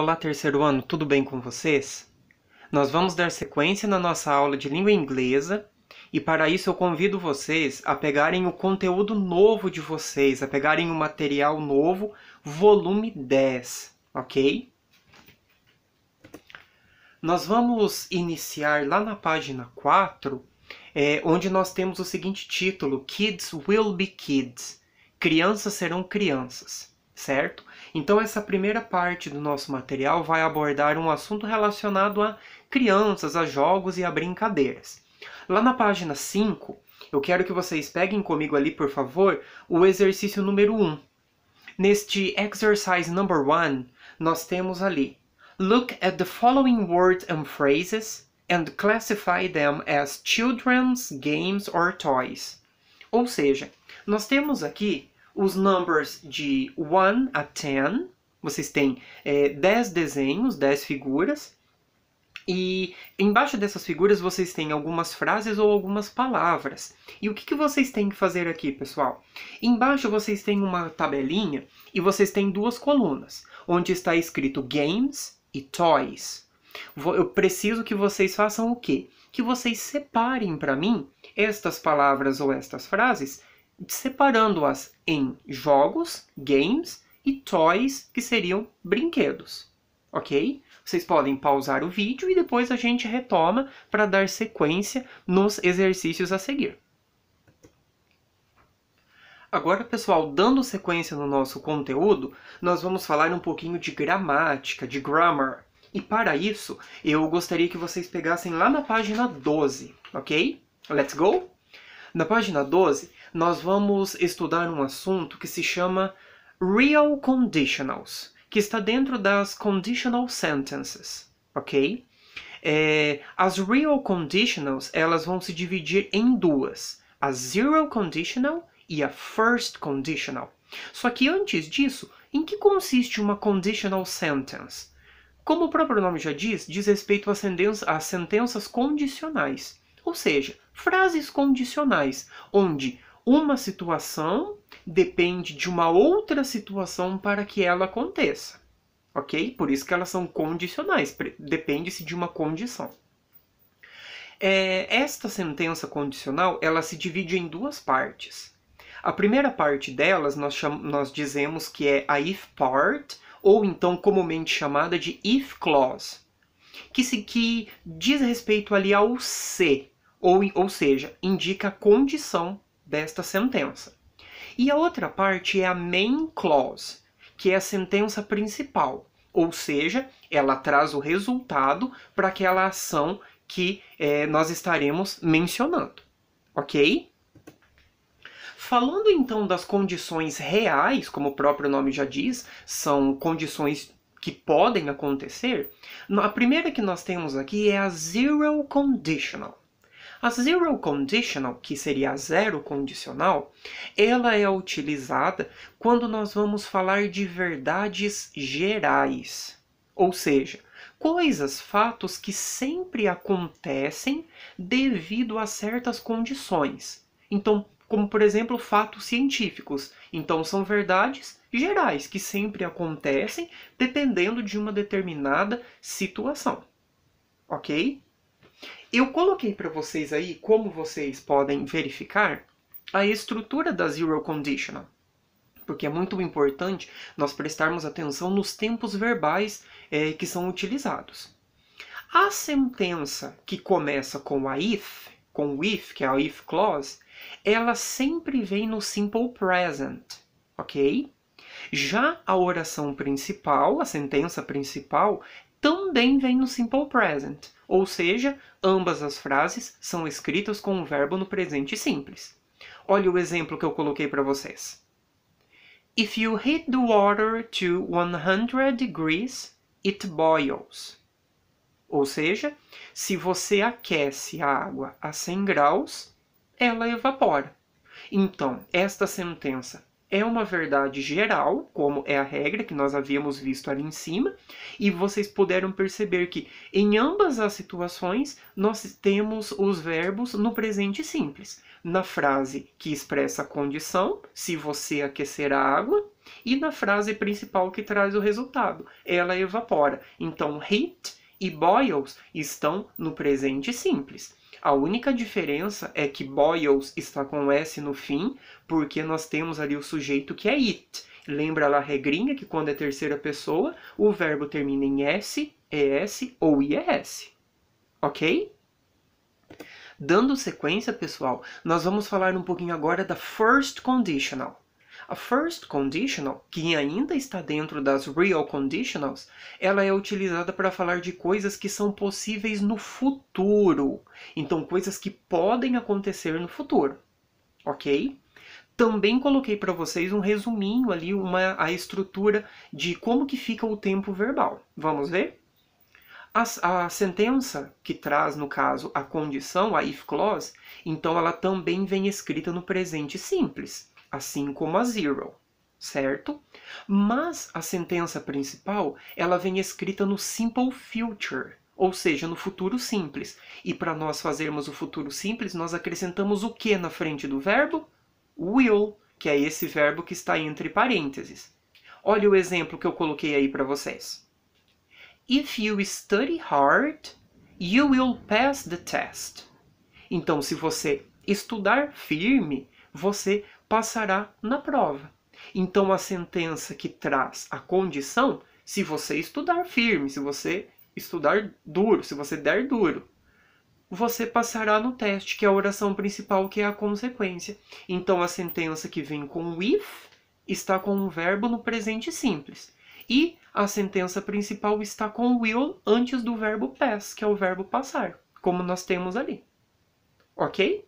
Olá, terceiro ano, tudo bem com vocês? Nós vamos dar sequência na nossa aula de língua inglesa e, para isso, eu convido vocês a pegarem o conteúdo novo de vocês, a pegarem o material novo, volume 10, ok? Nós vamos iniciar lá na página 4, é, onde nós temos o seguinte título: Kids Will Be Kids. Crianças serão crianças, certo? Então, essa primeira parte do nosso material vai abordar um assunto relacionado a crianças, a jogos e a brincadeiras. Lá na página 5, eu quero que vocês peguem comigo ali, por favor, o exercício número 1. Um. Neste exercise number 1, nós temos ali: Look at the following words and phrases and classify them as children's games or toys. Ou seja, nós temos aqui os numbers de 1 a 10. Vocês têm é, 10 desenhos, 10 figuras. E embaixo dessas figuras vocês têm algumas frases ou algumas palavras. E o que, que vocês têm que fazer aqui, pessoal? Embaixo vocês têm uma tabelinha e vocês têm duas colunas, onde está escrito games e toys. Eu preciso que vocês façam o quê? Que vocês separem para mim estas palavras ou estas frases separando-as em jogos, games e toys, que seriam brinquedos. Ok? Vocês podem pausar o vídeo e depois a gente retoma para dar sequência nos exercícios a seguir. Agora, pessoal, dando sequência no nosso conteúdo, nós vamos falar um pouquinho de gramática, de grammar. E para isso, eu gostaria que vocês pegassem lá na página 12, ok? Let's go? Na página 12, nós vamos estudar um assunto que se chama real conditionals, que está dentro das conditional sentences, ok? É, as real conditionals elas vão se dividir em duas, a zero conditional e a first conditional. Só que antes disso, em que consiste uma conditional sentence? Como o próprio nome já diz, diz respeito a sentenças condicionais, ou seja, frases condicionais, onde uma situação depende de uma outra situação para que ela aconteça. Ok? Por isso que elas são condicionais, depende-se de uma condição. É, esta sentença condicional ela se divide em duas partes. A primeira parte delas nós, nós dizemos que é a if part, ou então comumente chamada de if clause, que, se, que diz respeito ali ao se, ou, ou seja, indica a condição desta sentença. E a outra parte é a main clause, que é a sentença principal, ou seja, ela traz o resultado para aquela ação que é, nós estaremos mencionando, ok? Falando então das condições reais, como o próprio nome já diz, são condições que podem acontecer, a primeira que nós temos aqui é a zero conditional. A zero conditional, que seria a zero condicional, ela é utilizada quando nós vamos falar de verdades gerais, ou seja, coisas, fatos que sempre acontecem devido a certas condições. Então, como por exemplo, fatos científicos. Então, são verdades gerais que sempre acontecem dependendo de uma determinada situação. OK? Eu coloquei para vocês aí, como vocês podem verificar, a estrutura da Zero Conditional. Porque é muito importante nós prestarmos atenção nos tempos verbais é, que são utilizados. A sentença que começa com a if, com o if, que é a if clause, ela sempre vem no simple present, ok? Já a oração principal, a sentença principal, também vem no simple present, ou seja, ambas as frases são escritas com o verbo no presente simples. Olha o exemplo que eu coloquei para vocês. If you heat the water to 100 degrees, it boils. Ou seja, se você aquece a água a 100 graus, ela evapora. Então, esta sentença é uma verdade geral, como é a regra que nós havíamos visto ali em cima, e vocês puderam perceber que em ambas as situações nós temos os verbos no presente simples, na frase que expressa a condição, se você aquecer a água, e na frase principal que traz o resultado, ela evapora. Então, heat e boils estão no presente simples. A única diferença é que Boyle's está com S no fim, porque nós temos ali o sujeito que é it. Lembra lá a regrinha que quando é terceira pessoa, o verbo termina em S, ES ou IES. Ok? Dando sequência, pessoal, nós vamos falar um pouquinho agora da first conditional. A first conditional, que ainda está dentro das real conditionals, ela é utilizada para falar de coisas que são possíveis no futuro. Então, coisas que podem acontecer no futuro. OK? Também coloquei para vocês um resuminho ali, uma, a estrutura de como que fica o tempo verbal. Vamos ver? A, a, sentença que traz, no caso, a condição, a if clause, então ela também vem escrita no presente simples assim como a zero, certo? Mas a sentença principal, ela vem escrita no simple future, ou seja, no futuro simples. E para nós fazermos o futuro simples, nós acrescentamos o que na frente do verbo? Will, que é esse verbo que está entre parênteses. Olha o exemplo que eu coloquei aí para vocês. If you study hard, you will pass the test. Então, se você estudar firme, você passará na prova. Então, a sentença que traz a condição, se você estudar firme, se você estudar duro, se você der duro, você passará no teste, que é a oração principal, que é a consequência. Então, a sentença que vem com o if está com o verbo no presente simples. E a sentença principal está com will antes do verbo pass, que é o verbo passar, como nós temos ali. Ok?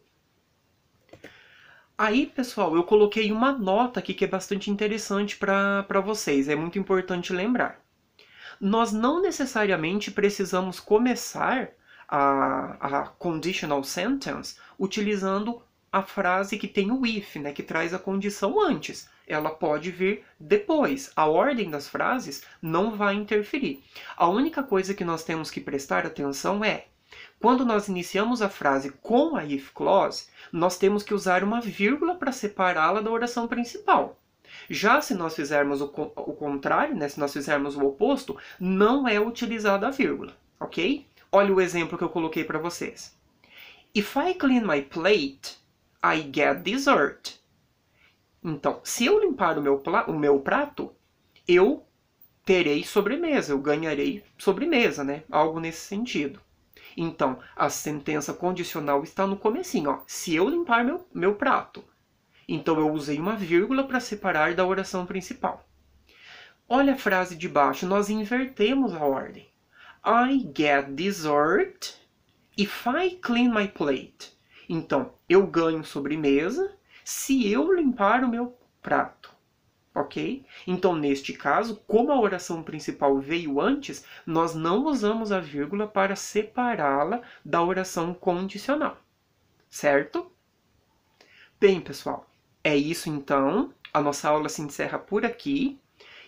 Aí, pessoal, eu coloquei uma nota aqui que é bastante interessante para vocês, é muito importante lembrar. Nós não necessariamente precisamos começar a, a conditional sentence utilizando a frase que tem o if, né, que traz a condição antes. Ela pode vir depois. A ordem das frases não vai interferir. A única coisa que nós temos que prestar atenção é quando nós iniciamos a frase com a if clause, nós temos que usar uma vírgula para separá-la da oração principal. Já se nós fizermos o, o contrário, né, se nós fizermos o oposto, não é utilizada a vírgula, ok? Olha o exemplo que eu coloquei para vocês. If I clean my plate, I get dessert. Então, se eu limpar o meu, o meu prato, eu terei sobremesa, eu ganharei sobremesa, né? Algo nesse sentido. Então, a sentença condicional está no comecinho, ó. Se eu limpar meu, meu prato. Então, eu usei uma vírgula para separar da oração principal. Olha a frase de baixo, nós invertemos a ordem. I get dessert if I clean my plate. Então, eu ganho sobremesa se eu limpar o meu prato. Ok? Então, neste caso, como a oração principal veio antes, nós não usamos a vírgula para separá-la da oração condicional. Certo? Bem, pessoal, é isso então. A nossa aula se encerra por aqui.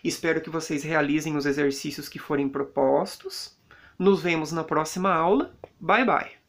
Espero que vocês realizem os exercícios que forem propostos. Nos vemos na próxima aula. Bye bye!